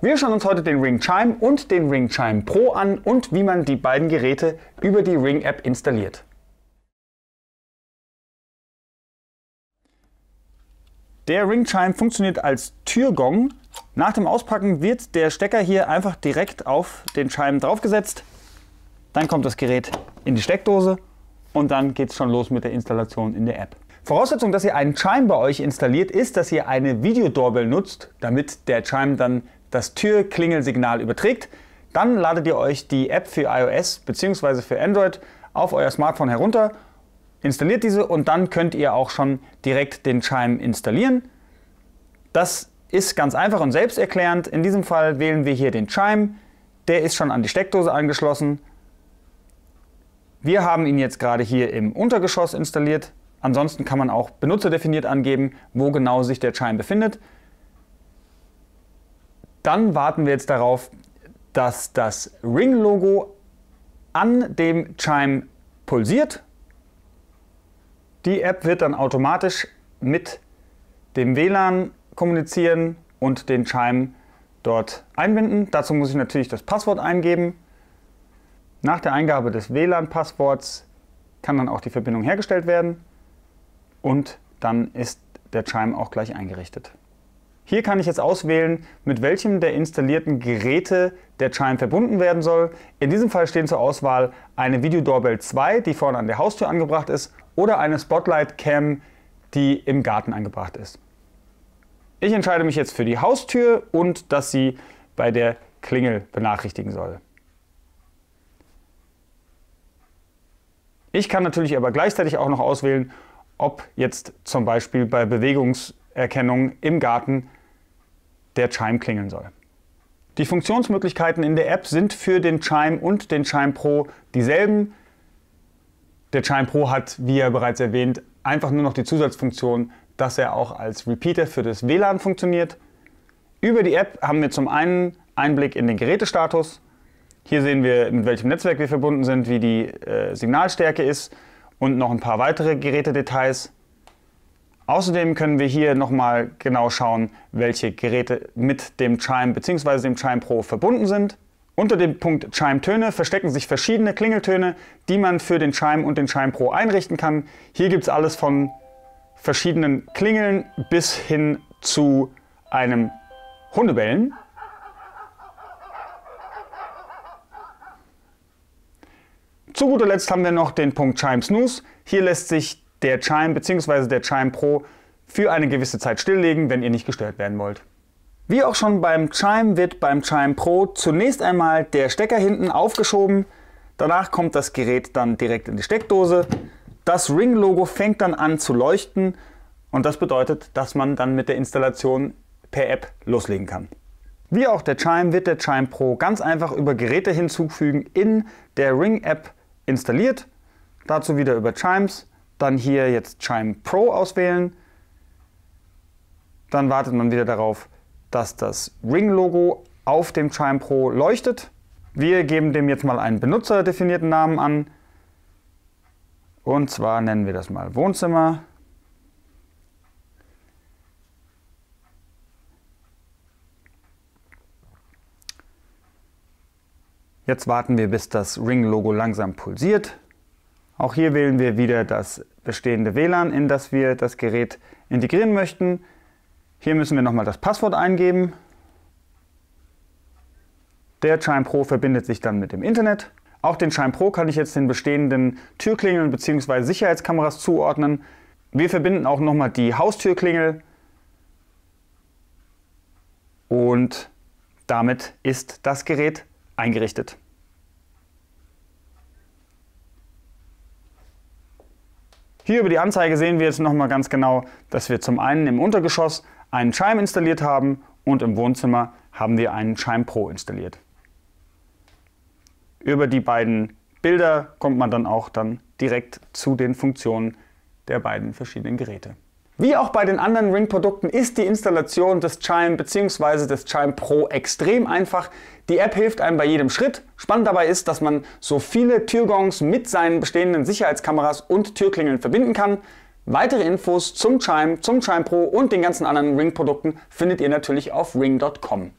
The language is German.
Wir schauen uns heute den Ring Chime und den Ring Chime Pro an und wie man die beiden Geräte über die Ring App installiert. Der Ring Chime funktioniert als Türgong. Nach dem Auspacken wird der Stecker hier einfach direkt auf den Chime draufgesetzt. Dann kommt das Gerät in die Steckdose und dann geht es schon los mit der Installation in der App. Voraussetzung, dass ihr einen Chime bei euch installiert, ist, dass ihr eine Videodoorbell nutzt, damit der Chime dann das Türklingelsignal überträgt, dann ladet ihr euch die App für iOS bzw. für Android auf euer Smartphone herunter, installiert diese und dann könnt ihr auch schon direkt den Chime installieren. Das ist ganz einfach und selbsterklärend. In diesem Fall wählen wir hier den Chime. Der ist schon an die Steckdose angeschlossen. Wir haben ihn jetzt gerade hier im Untergeschoss installiert. Ansonsten kann man auch benutzerdefiniert angeben, wo genau sich der Chime befindet. Dann warten wir jetzt darauf, dass das Ring-Logo an dem Chime pulsiert. Die App wird dann automatisch mit dem WLAN kommunizieren und den Chime dort einbinden. Dazu muss ich natürlich das Passwort eingeben. Nach der Eingabe des WLAN-Passworts kann dann auch die Verbindung hergestellt werden und dann ist der Chime auch gleich eingerichtet. Hier kann ich jetzt auswählen, mit welchem der installierten Geräte der Chime verbunden werden soll. In diesem Fall stehen zur Auswahl eine Video 2, die vorne an der Haustür angebracht ist, oder eine Spotlight Cam, die im Garten angebracht ist. Ich entscheide mich jetzt für die Haustür und dass sie bei der Klingel benachrichtigen soll. Ich kann natürlich aber gleichzeitig auch noch auswählen, ob jetzt zum Beispiel bei Bewegungserkennung im Garten der Chime klingeln soll. Die Funktionsmöglichkeiten in der App sind für den Chime und den Chime Pro dieselben. Der Chime Pro hat, wie ja bereits erwähnt, einfach nur noch die Zusatzfunktion, dass er auch als Repeater für das WLAN funktioniert. Über die App haben wir zum einen Einblick in den Gerätestatus. Hier sehen wir, mit welchem Netzwerk wir verbunden sind, wie die äh, Signalstärke ist und noch ein paar weitere Gerätedetails. Außerdem können wir hier nochmal genau schauen, welche Geräte mit dem Chime bzw. dem Chime Pro verbunden sind. Unter dem Punkt Chime-Töne verstecken sich verschiedene Klingeltöne, die man für den Chime und den Chime Pro einrichten kann. Hier gibt es alles von verschiedenen Klingeln bis hin zu einem Hundebellen. Zu guter Letzt haben wir noch den Punkt Chime Snooze. Hier lässt sich die der Chime bzw. der Chime Pro für eine gewisse Zeit stilllegen, wenn ihr nicht gestört werden wollt. Wie auch schon beim Chime wird beim Chime Pro zunächst einmal der Stecker hinten aufgeschoben, danach kommt das Gerät dann direkt in die Steckdose, das Ring-Logo fängt dann an zu leuchten und das bedeutet, dass man dann mit der Installation per App loslegen kann. Wie auch der Chime wird der Chime Pro ganz einfach über Geräte hinzufügen in der Ring-App installiert, dazu wieder über Chimes dann hier jetzt Chime Pro auswählen. Dann wartet man wieder darauf, dass das Ring-Logo auf dem Chime Pro leuchtet. Wir geben dem jetzt mal einen benutzerdefinierten Namen an. Und zwar nennen wir das mal Wohnzimmer. Jetzt warten wir, bis das Ring-Logo langsam pulsiert. Auch hier wählen wir wieder das bestehende WLAN, in das wir das Gerät integrieren möchten. Hier müssen wir nochmal das Passwort eingeben. Der Chime Pro verbindet sich dann mit dem Internet. Auch den Chime Pro kann ich jetzt den bestehenden Türklingeln bzw. Sicherheitskameras zuordnen. Wir verbinden auch nochmal die Haustürklingel. Und damit ist das Gerät eingerichtet. Hier über die Anzeige sehen wir jetzt nochmal ganz genau, dass wir zum einen im Untergeschoss einen Chime installiert haben und im Wohnzimmer haben wir einen Chime Pro installiert. Über die beiden Bilder kommt man dann auch dann direkt zu den Funktionen der beiden verschiedenen Geräte. Wie auch bei den anderen Ring-Produkten ist die Installation des Chime bzw. des Chime Pro extrem einfach. Die App hilft einem bei jedem Schritt. Spannend dabei ist, dass man so viele Türgongs mit seinen bestehenden Sicherheitskameras und Türklingeln verbinden kann. Weitere Infos zum Chime, zum Chime Pro und den ganzen anderen Ring-Produkten findet ihr natürlich auf ring.com.